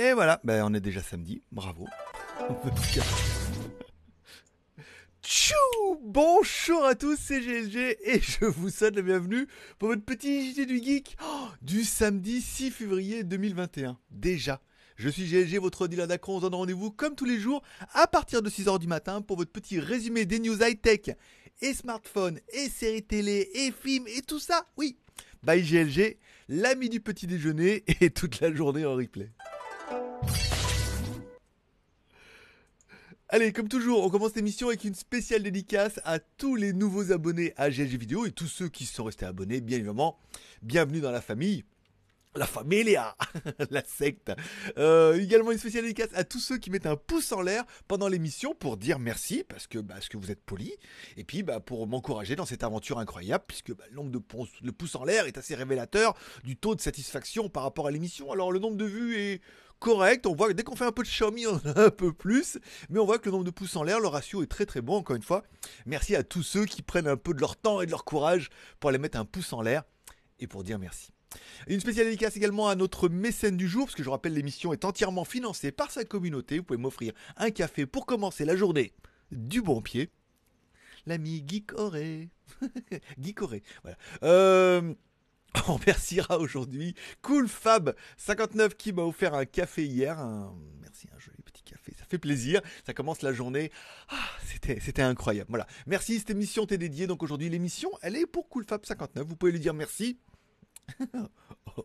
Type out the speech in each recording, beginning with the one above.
Et voilà, ben, on est déjà samedi. Bravo. Tchou Bonjour à tous, c'est GLG et je vous souhaite la bienvenue pour votre petit JT du Geek oh, du samedi 6 février 2021. Déjà, je suis GLG, votre dealer d'Acron. On se donne rendez-vous comme tous les jours à partir de 6h du matin pour votre petit résumé des news high-tech et smartphones et séries télé et films et tout ça. Oui, Bye GLG, l'ami du petit déjeuner et toute la journée en replay. Allez, comme toujours, on commence l'émission avec une spéciale dédicace à tous les nouveaux abonnés à GLG Vidéo et tous ceux qui sont restés abonnés, bien évidemment. Bienvenue dans la famille. La familia, la secte. Euh, également une spéciale dédicace à tous ceux qui mettent un pouce en l'air pendant l'émission pour dire merci parce que bah, parce que vous êtes polis et puis bah, pour m'encourager dans cette aventure incroyable puisque bah, le nombre de le pouce en l'air est assez révélateur du taux de satisfaction par rapport à l'émission. Alors le nombre de vues est correct. On voit que dès qu'on fait un peu de Xiaomi, on a un peu plus. Mais on voit que le nombre de pouces en l'air, le ratio est très très bon, encore une fois. Merci à tous ceux qui prennent un peu de leur temps et de leur courage pour aller mettre un pouce en l'air et pour dire merci. Une spéciale dédicace également à notre mécène du jour, parce que je rappelle, l'émission est entièrement financée par sa communauté. Vous pouvez m'offrir un café pour commencer la journée du bon pied. L'ami Guy Coré. Guy Coré, voilà. Euh... on remerciera aujourd'hui Cool 59 qui m'a offert un café hier. Merci, un joli petit café, ça fait plaisir. Ça commence la journée. Ah, c'était incroyable. Voilà. Merci, cette émission t'est dédiée. Donc aujourd'hui, l'émission, elle est pour Cool 59. Vous pouvez lui dire merci.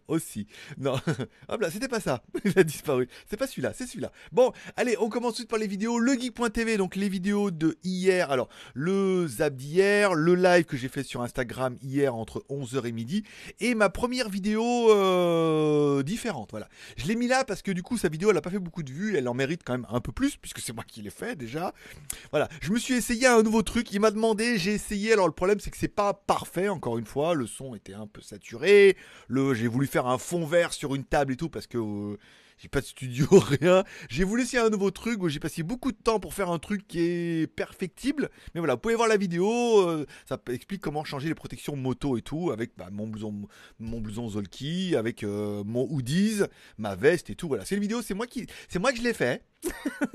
Aussi. Non, hop là, c'était pas ça. Il a disparu. C'est pas celui-là, c'est celui-là. Bon, allez, on commence tout de suite par les vidéos. Le geek.tv, donc les vidéos de hier. Alors, le zap d'hier, le live que j'ai fait sur Instagram hier entre 11h et midi. Et ma première vidéo euh, différente, voilà. Je l'ai mis là parce que du coup, sa vidéo, elle a pas fait beaucoup de vues. Elle en mérite quand même un peu plus, puisque c'est moi qui l'ai fait déjà. Voilà, je me suis essayé un nouveau truc. Il m'a demandé, j'ai essayé. Alors, le problème, c'est que c'est pas parfait, encore une fois. Le son était un peu saturé. Le, j'ai voulu faire un fond vert sur une table et tout parce que euh, j'ai pas de studio, rien. J'ai voulu essayer un nouveau truc, où j'ai passé beaucoup de temps pour faire un truc qui est perfectible. Mais voilà, vous pouvez voir la vidéo, euh, ça explique comment changer les protections moto et tout, avec bah, mon blouson mon Zolki, avec euh, mon hoodies, ma veste et tout. Voilà, c'est une vidéo, c'est moi qui c'est moi que je l'ai fait.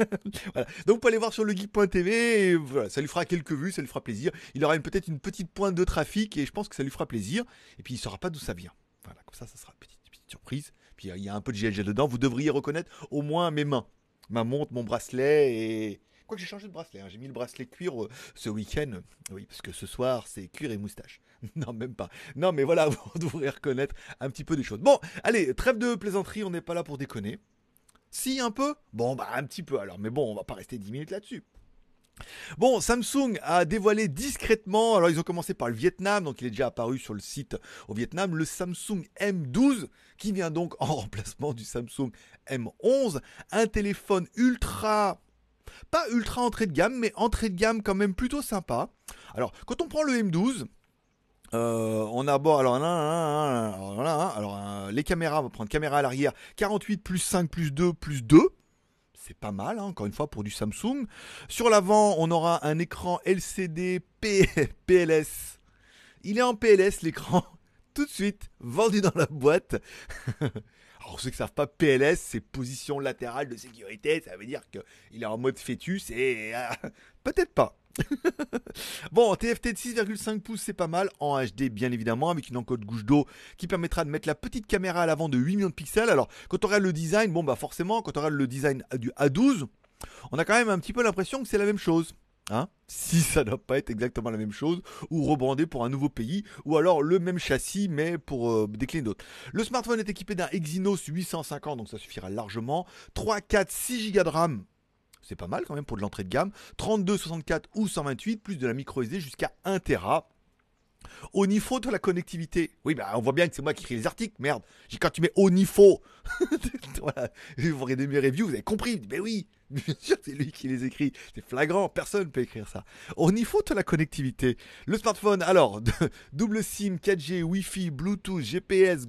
Donc vous pouvez aller voir sur legeek.tv, ça lui fera quelques vues, ça lui fera plaisir. Il aura peut-être une petite pointe de trafic et je pense que ça lui fera plaisir. Et puis il saura pas d'où ça vient. Voilà, comme ça, ça sera une petite surprise il y a un peu de GLG dedans, vous devriez reconnaître au moins mes mains, ma montre, mon bracelet et... Quoi que j'ai changé de bracelet, hein. j'ai mis le bracelet cuir euh, ce week-end, oui, parce que ce soir c'est cuir et moustache. non, même pas. Non, mais voilà, vous devriez reconnaître un petit peu des choses. Bon, allez, trêve de plaisanterie, on n'est pas là pour déconner. Si, un peu Bon, bah un petit peu alors, mais bon, on va pas rester 10 minutes là-dessus. Bon, Samsung a dévoilé discrètement, alors ils ont commencé par le Vietnam, donc il est déjà apparu sur le site au Vietnam, le Samsung M12, qui vient donc en remplacement du Samsung M11, un téléphone ultra... Pas ultra entrée de gamme, mais entrée de gamme quand même plutôt sympa. Alors, quand on prend le M12, euh, on a alors, euh, les caméras, on va prendre caméra à l'arrière, 48 plus 5 plus 2 plus 2 c'est pas mal, hein, encore une fois, pour du Samsung. Sur l'avant, on aura un écran LCD PLS. Il est en PLS l'écran, tout de suite, vendu dans la boîte. Alors ceux qui ne savent pas, PLS, c'est position latérale de sécurité, ça veut dire qu'il est en mode fœtus et... Euh, peut-être pas. bon, TFT de 6,5 pouces, c'est pas mal, en HD bien évidemment, avec une encode gouche d'eau qui permettra de mettre la petite caméra à l'avant de 8 millions de pixels. Alors, quand on regarde le design, bon bah forcément, quand on regarde le design du A12, on a quand même un petit peu l'impression que c'est la même chose. Hein si ça doit pas être exactement la même chose, ou rebrandé pour un nouveau pays, ou alors le même châssis, mais pour des euh, décliner d'autres. Le smartphone est équipé d'un Exynos 850, donc ça suffira largement. 3, 4, 6 Go de RAM, c'est pas mal quand même pour de l'entrée de gamme. 32, 64 ou 128, plus de la micro SD jusqu'à 1 Tera. Au niveau de la connectivité, oui, bah, on voit bien que c'est moi qui crée les articles, merde. Quand tu mets au niveau, voilà, vous des mes reviews, vous avez compris, mais oui, Bien sûr, c'est lui qui les écrit. C'est flagrant, personne ne peut écrire ça. On y faut de la connectivité. Le smartphone, alors, double SIM, 4G, Wi-Fi, Bluetooth, GPS,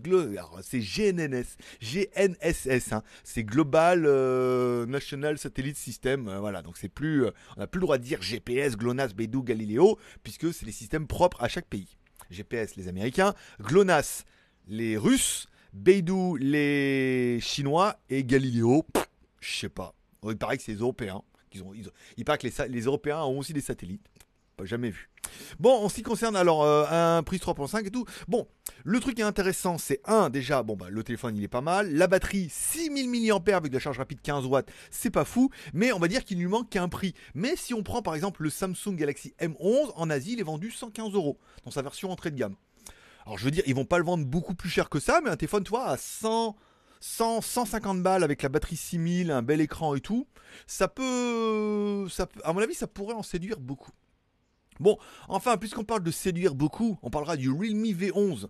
c'est GNSS, GNSS, hein. c'est Global euh, National Satellite System. Euh, voilà, donc c'est plus, euh, on n'a plus le droit de dire GPS, GLONASS, Beidou, Galileo, puisque c'est les systèmes propres à chaque pays. GPS, les Américains, GLONASS, les Russes, Beidou, les Chinois et Galileo, je sais pas il paraît que c'est les Européens. ont, il paraît que les, Européens ont aussi des satellites. Pas jamais vu. Bon, en ce qui concerne alors euh, un prix 3.5 et tout, bon, le truc est intéressant, c'est un, déjà, bon, bah, le téléphone il est pas mal, la batterie 6000 mAh avec de la charge rapide 15 watts, c'est pas fou, mais on va dire qu'il lui manque qu'un prix. Mais si on prend par exemple le Samsung Galaxy M11, en Asie il est vendu 115 euros dans sa version entrée de gamme. Alors je veux dire, ils vont pas le vendre beaucoup plus cher que ça, mais un téléphone, toi à 100, 100, 150 balles avec la batterie 6000, un bel écran et tout, ça peut, ça à mon avis, ça pourrait en séduire beaucoup. Bon, enfin, puisqu'on parle de séduire beaucoup, on parlera du Realme V11.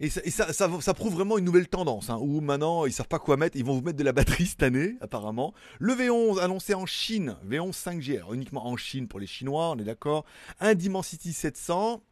Et, ça, ça, prouve vraiment une nouvelle tendance, hein, où maintenant ils savent pas quoi mettre, ils vont vous mettre de la batterie cette année, apparemment. Le V11 annoncé en Chine, V11 5G, uniquement en Chine pour les Chinois, on est d'accord. Un Dimensity 700,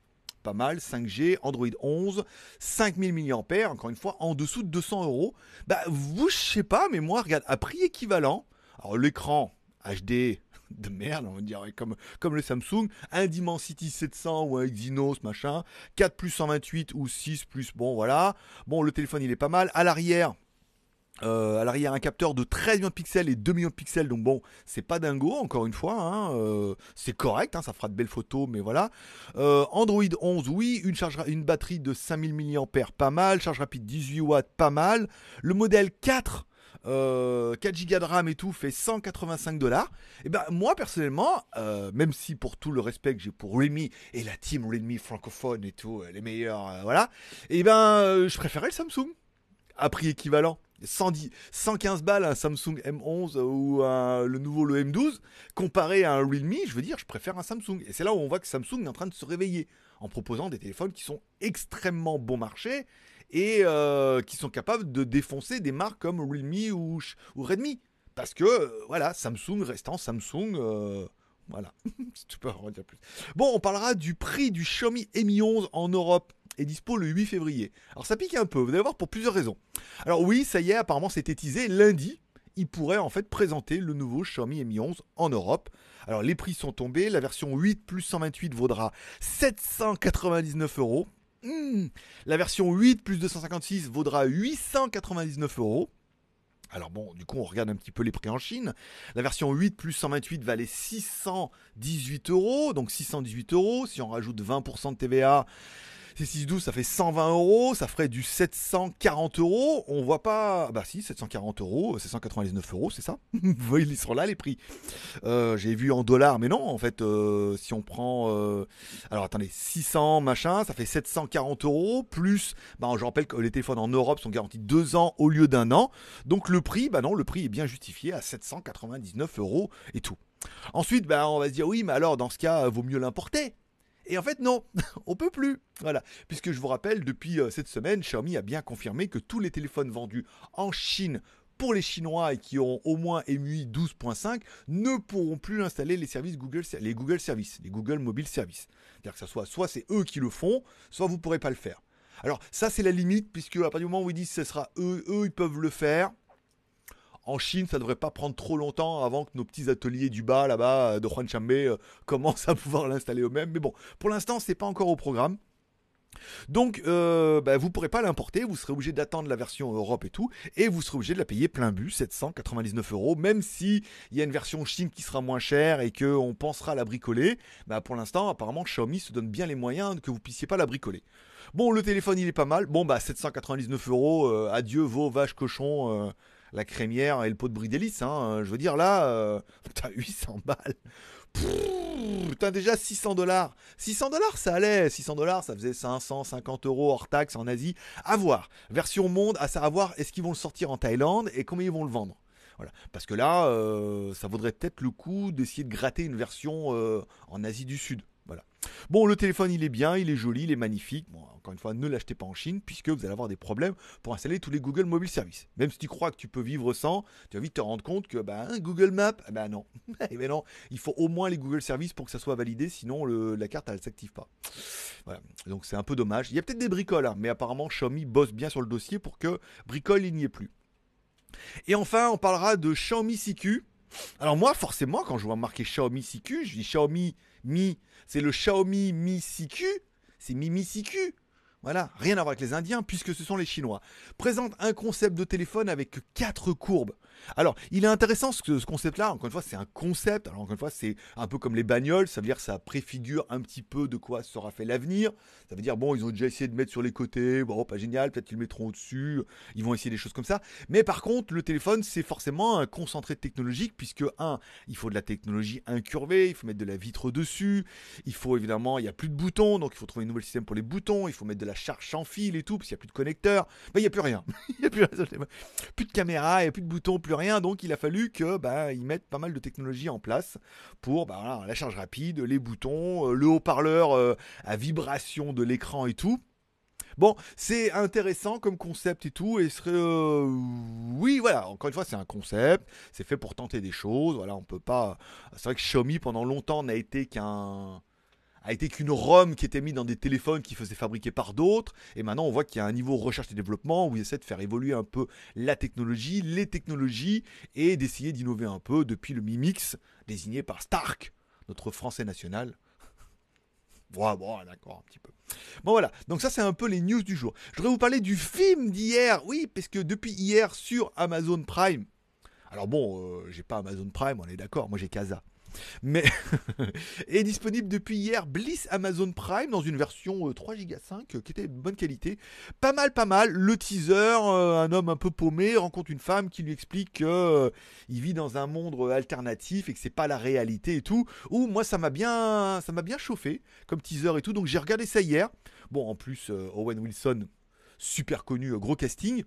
pas mal, 5G, Android 11, 5000 mAh, encore une fois, en dessous de 200 euros. Bah, vous, je sais pas, mais moi, regarde, à prix équivalent, alors l'écran HD de merde, on dirait comme, comme le Samsung, un Dimensity 700 ou un Exynos, machin, 4 plus 128 ou 6 plus, bon voilà. Bon, le téléphone il est pas mal. À l'arrière, euh, alors il y a un capteur de 13 millions de pixels et 2 millions de pixels, donc bon, c'est pas dingo, encore une fois, hein, euh, c'est correct, hein, ça fera de belles photos, mais voilà. Euh, Android 11, oui, une, charge, une batterie de 5000 mAh, pas mal, charge rapide 18 watts, pas mal. Le modèle 4, 4 Go de RAM et tout, fait 185 dollars. Et eh ben moi personnellement, même si pour tout le respect que j'ai pour Redmi et la team Redmi francophone et tout, les meilleurs, voilà, et eh ben je préférais le Samsung à prix équivalent. 110, 115 balles un Samsung M11 ou le nouveau le M12 comparé à un Realme, je veux dire, je préfère un Samsung. Et c'est là où on voit que Samsung est en train de se réveiller en proposant des téléphones qui sont extrêmement bon marché et euh, qui sont capables de défoncer des marques comme Realme ou, Redmi. Parce que, euh, voilà, Samsung restant Samsung. Euh, voilà, voilà, tu peux en dire plus. Bon, on parlera du prix du Xiaomi Mi 11 en Europe est dispo le 8 février. Alors ça pique un peu, vous allez voir pour plusieurs raisons. Alors oui, ça y est, apparemment c'est teasé lundi. Il pourrait en fait présenter le nouveau Xiaomi Mi 11 en Europe. Alors les prix sont tombés, la version 8 plus 128 vaudra 799 euros. Hmm. La version 8 plus 256 vaudra 899 euros. Alors bon, du coup, on regarde un petit peu les prix en Chine. La version 8 plus 128 valait 618 euros, donc 618 euros. Si on rajoute 20% de TVA, c'est 612, ça fait 120 euros, ça ferait du 740 euros. On voit pas. Ah bah si, 740 euros, 799 euh, euros, c'est ça Ils sont là les prix. Euh, j'ai vu en dollars, mais non, en fait, euh, si on prend. alors attendez, 600 machin, ça fait 740 euros, plus. Bah, je rappelle que les téléphones en Europe sont garantis deux ans au lieu d'un an. Donc le prix, bah non, le prix est bien justifié à 799 euros et tout. Ensuite, bah, on va se dire oui, mais alors dans ce cas, vaut mieux l'importer. Et en fait, non, on peut plus. Voilà. Puisque je vous rappelle, depuis euh, cette semaine, Xiaomi a bien confirmé que tous les téléphones vendus en Chine pour les Chinois et qui auront au moins MUI 12.5 ne pourront plus installer les services Google, les Google Services, les Google Mobile Services. C'est-à-dire que ça soit, soit c'est eux qui le font, soit vous ne pourrez pas le faire. Alors ça c'est la limite puisque à partir du moment où ils disent que ce sera eux, eux ils peuvent le faire, en Chine, ça devrait pas prendre trop longtemps avant que nos petits ateliers du bas, là-bas, euh, de Juan Chambé, euh, commencent à pouvoir l'installer eux-mêmes. Mais bon, pour l'instant, c'est pas encore au programme. Donc, euh, bah, vous ne pourrez pas l'importer, vous serez obligé d'attendre la version Europe et tout, et vous serez obligé de la payer plein but, 799 euros, même si il y a une version Chine qui sera moins chère et qu'on pensera la bricoler. Bah, pour l'instant, apparemment, Xiaomi se donne bien les moyens que vous puissiez pas la bricoler. Bon, le téléphone, il est pas mal. Bon, bah, 799 euros, adieu vos vaches cochons la crémière et le pot de brie d'hélice. Hein. Je veux dire, là, euh, t'as 800 balles. Putain, déjà 600 dollars. 600 dollars, ça allait. 600 dollars, ça faisait 550 euros hors taxe en Asie. À voir. Version monde, à savoir, est-ce qu'ils vont le sortir en Thaïlande et combien ils vont le vendre. Voilà. Parce que là, euh, ça vaudrait peut-être le coup d'essayer de gratter une version euh, en Asie du Sud. Bon, le téléphone, il est bien, il est joli, il est magnifique. encore une fois, ne l'achetez pas en Chine puisque vous allez avoir des problèmes pour installer tous les Google Mobile Services. Même si tu crois que tu peux vivre sans, tu vas vite te rendre compte que ben, Google Maps, eh ben non. Eh ben non, il faut au moins les Google Services pour que ça soit validé, sinon la carte, elle ne s'active pas. Voilà, donc c'est un peu dommage. Il y a peut-être des bricoles, hein, mais apparemment Xiaomi bosse bien sur le dossier pour que bricole, il n'y ait plus. Et enfin, on parlera de Xiaomi CQ. Alors moi, forcément, quand je vois marqué Xiaomi CQ, je dis Xiaomi Mi c'est le Xiaomi Mi 6 c'est Mi Mi Voilà, rien à voir avec les Indiens puisque ce sont les Chinois. Présente un concept de téléphone avec quatre courbes. Alors, il est intéressant ce, concept-là. Encore une fois, c'est un concept. Alors, encore une fois, c'est un peu comme les bagnoles. Ça veut dire ça préfigure un petit peu de quoi sera fait l'avenir. Ça veut dire, bon, ils ont déjà essayé de mettre sur les côtés. Bon, pas génial. Peut-être qu'ils le mettront au-dessus. Ils vont essayer des choses comme ça. Mais par contre, le téléphone, c'est forcément un concentré technologique puisque, un, il faut de la technologie incurvée. Il faut mettre de la vitre dessus. Il faut évidemment, il n'y a plus de boutons. Donc, il faut trouver un nouvel système pour les boutons. Il faut mettre de la charge en fil et tout parce qu'il n'y a plus de connecteurs. Ben, il n'y a plus rien. il n'y a plus, de caméra. Il n'y a plus de boutons. Plus rien, donc il a fallu que bah, ils mettent pas mal de technologies en place pour bah, la charge rapide, les boutons, euh, le haut-parleur euh, à vibration de l'écran et tout. Bon, c'est intéressant comme concept et tout, et serait, euh, oui, voilà. Encore une fois, c'est un concept, c'est fait pour tenter des choses. Voilà, on peut pas. C'est vrai que Xiaomi pendant longtemps n'a été qu'un a été qu'une ROM qui était mise dans des téléphones qui faisaient fabriquer par d'autres. Et maintenant, on voit qu'il y a un niveau recherche et développement où ils essaient de faire évoluer un peu la technologie, les technologies, et d'essayer d'innover un peu depuis le Mimix, désigné par Stark, notre français national. Bon, bon, d'accord, un petit peu. Bon, voilà. Donc, ça, c'est un peu les news du jour. Je voudrais vous parler du film d'hier. Oui, parce que depuis hier, sur Amazon Prime. Alors, bon, euh, j'ai pas Amazon Prime, on est d'accord. Moi, j'ai Casa mais est disponible depuis hier Bliss Amazon Prime dans une version 3 Go 5 qui était bonne qualité. Pas mal, pas mal. Le teaser, euh, un homme un peu paumé rencontre une femme qui lui explique Qu'il euh, vit dans un monde euh, alternatif et que c'est pas la réalité et tout. Ou moi ça m'a bien, ça m'a bien chauffé comme teaser et tout. Donc j'ai regardé ça hier. Bon en plus Owen Wilson super connu, gros casting.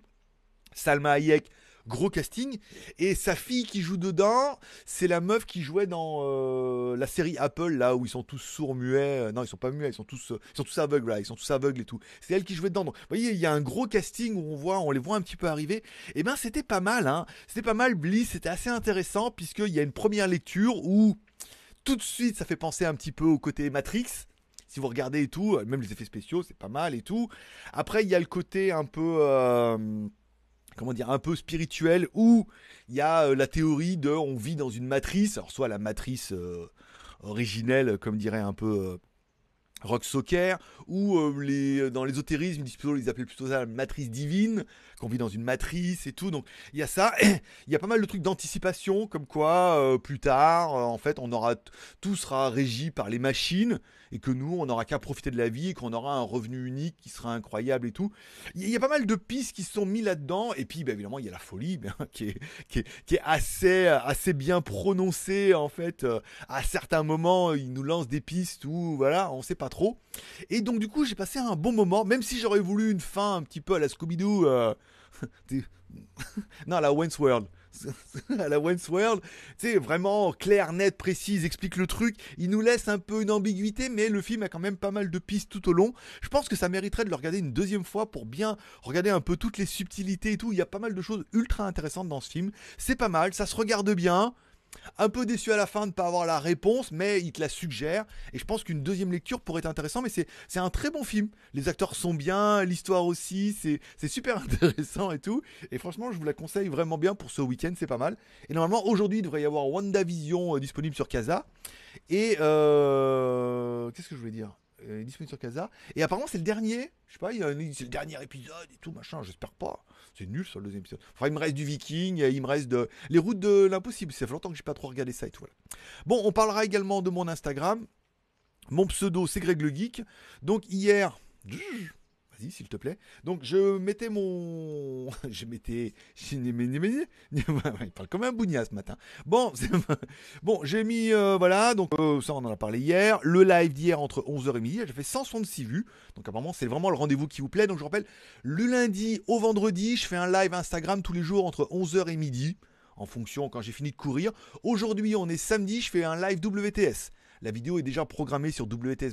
Salma Hayek, gros casting. Et sa fille qui joue dedans, c'est la meuf qui jouait dans euh, la série Apple, là où ils sont tous sourds, muets. Euh, non, ils sont pas muets, ils sont tous, euh, sont tous aveugles, là. Ils sont tous aveugles et tout. C'est elle qui jouait dedans. Donc, vous voyez, il y a un gros casting où on voit, on les voit un petit peu arriver. Et eh ben, c'était pas mal, hein. C'était pas mal, Bliss. C'était assez intéressant puisqu'il y a une première lecture où tout de suite, ça fait penser un petit peu au côté Matrix si vous regardez et tout, même les effets spéciaux, c'est pas mal et tout. Après, il y a le côté un peu comment dire, un peu spirituel, où il y a euh, la théorie de on vit dans une matrice, alors soit la matrice euh, originelle, comme dirait un peu euh, rock soccer, ou euh, les, euh, dans l'ésotérisme, ils appellent plutôt ça la matrice divine, qu'on vit dans une matrice et tout. Donc il y a ça, il y a pas mal de trucs d'anticipation, comme quoi euh, plus tard, en fait, on aura tout sera régi par les machines, et que nous, on n'aura qu'à profiter de la vie, et qu'on aura un revenu unique qui sera incroyable et tout. Il y, a pas mal de pistes qui sont mis là-dedans, et puis bah, évidemment, il y a la folie, bien, hein, qui, est, assez, assez bien prononcée, en fait. à certains moments, ils nous lancent des pistes ou voilà, on sait pas et donc du coup j'ai passé un bon moment, même si j'aurais voulu une fin un petit peu à la Scooby-Doo. Euh, non, à la Wayne's World. à la Wayne's World, tu vraiment clair, net, précis, explique le truc. Il nous laisse un peu une ambiguïté, mais le film a quand même pas mal de pistes tout au long. Je pense que ça mériterait de le regarder une deuxième fois pour bien regarder un peu toutes les subtilités et tout. Il y a pas mal de choses ultra intéressantes dans ce film. C'est pas mal, ça se regarde bien. Un peu déçu à la fin de ne pas avoir la réponse, mais il te la suggère. Et je pense qu'une deuxième lecture pourrait être intéressante. Mais c'est un très bon film. Les acteurs sont bien, l'histoire aussi. C'est super intéressant et tout. Et franchement, je vous la conseille vraiment bien pour ce week-end. C'est pas mal. Et normalement, aujourd'hui, il devrait y avoir WandaVision euh, disponible sur Casa. Et euh, qu'est-ce que je voulais dire euh, disponible sur Casa. Et apparemment, c'est le dernier. Je sais pas, il y a c'est le dernier épisode et tout, machin. J'espère pas. C'est nul sur le deuxième épisode. Enfin, il me reste du Viking, il me reste de... les routes de l'impossible. Ça fait longtemps que j'ai pas trop regardé ça et tout. Voilà. Bon, on parlera également de mon Instagram. Mon pseudo, c'est Greg le Geek. Donc, hier. Vas-y, s'il te plaît. Donc, je mettais mon. je mettais. Il parle comme un bougna ce matin. Bon, bon j'ai mis. Euh, voilà, donc euh, ça, on en a parlé hier. Le live d'hier entre 11h et midi, j'ai fait 166 vues. Donc, apparemment, c'est vraiment le rendez-vous qui vous plaît. Donc, je rappelle, le lundi au vendredi, je fais un live Instagram tous les jours entre 11h et midi en fonction quand j'ai fini de courir. Aujourd'hui, on est samedi, je fais un live WTS. La vidéo est déjà programmée sur WTS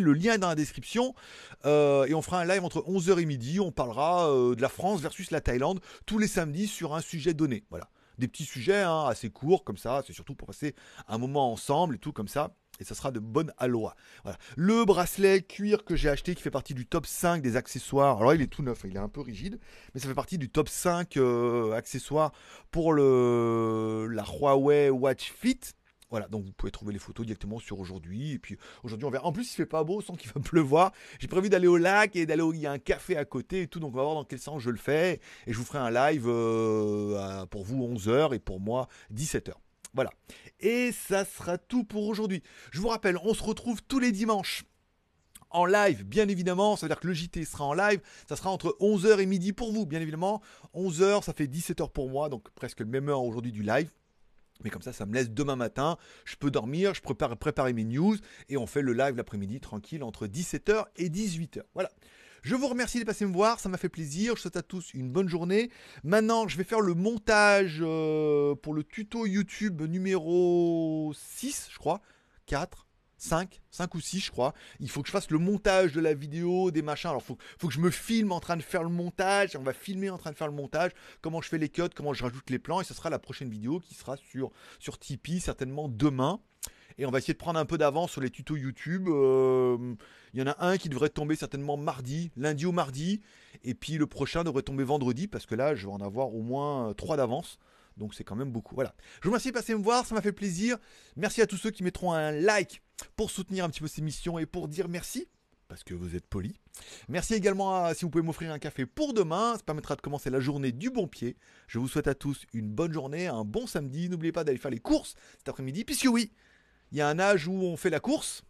Le lien est dans la description. Euh, et on fera un live entre 11h et midi. On parlera euh, de la France versus la Thaïlande tous les samedis sur un sujet donné. Voilà. Des petits sujets hein, assez courts comme ça. C'est surtout pour passer un moment ensemble et tout comme ça. Et ça sera de bonne aloi. Voilà. Le bracelet cuir que j'ai acheté qui fait partie du top 5 des accessoires. Alors il est tout neuf, hein, il est un peu rigide, mais ça fait partie du top 5 euh, accessoires pour le la Huawei Watch Fit. Voilà, donc vous pouvez trouver les photos directement sur aujourd'hui. Et puis aujourd'hui, on verra. En plus, il fait pas beau, sans qu'il va pleuvoir. J'ai prévu d'aller au lac et d'aller où il y a un café à côté et tout. Donc on va voir dans quel sens je le fais. Et je vous ferai un live euh, pour vous 11h et pour moi 17h. Voilà. Et ça sera tout pour aujourd'hui. Je vous rappelle, on se retrouve tous les dimanches en live, bien évidemment. Ça veut dire que le JT sera en live. Ça sera entre 11h et midi pour vous, bien évidemment. 11h, ça fait 17h pour moi, donc presque le même heure aujourd'hui du live. Mais comme ça, ça me laisse demain matin, je peux dormir, je prépare, préparer mes news et on fait le live l'après-midi tranquille entre 17h et 18h. Voilà. Je vous remercie de passer me voir, ça m'a fait plaisir. Je souhaite à tous une bonne journée. Maintenant, je vais faire le montage euh, pour le tuto YouTube numéro 6, je crois. 4, 5, 5 ou 6 je crois. Il faut que je fasse le montage de la vidéo, des machins. Alors faut, faut que je me filme en train de faire le montage. On va filmer en train de faire le montage. Comment je fais les cuts, comment je rajoute les plans. Et ce sera la prochaine vidéo qui sera sur, sur Tipeee certainement demain. Et on va essayer de prendre un peu d'avance sur les tutos YouTube. Euh, il y en a un qui devrait tomber certainement mardi, lundi ou mardi. Et puis le prochain devrait tomber vendredi parce que là je vais en avoir au moins 3 d'avance. Donc c'est quand même beaucoup. Voilà. Je vous remercie de passer me voir, ça m'a fait plaisir. Merci à tous ceux qui mettront un like pour soutenir un petit peu ces missions et pour dire merci parce que vous êtes polis. Merci également à, si vous pouvez m'offrir un café pour demain, ça permettra de commencer la journée du bon pied. Je vous souhaite à tous une bonne journée, un bon samedi. N'oubliez pas d'aller faire les courses cet après-midi, puisque oui, il y a un âge où on fait la course,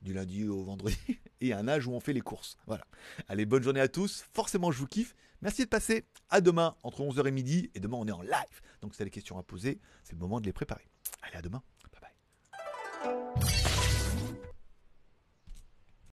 du lundi au vendredi, et un âge où on fait les courses. Voilà. Allez, bonne journée à tous. Forcément, je vous kiffe. Merci de passer. À demain, entre 11h et midi. Et demain, on est en live. Donc, c'est les questions à poser, c'est le moment de les préparer. Allez, à demain. Bye bye.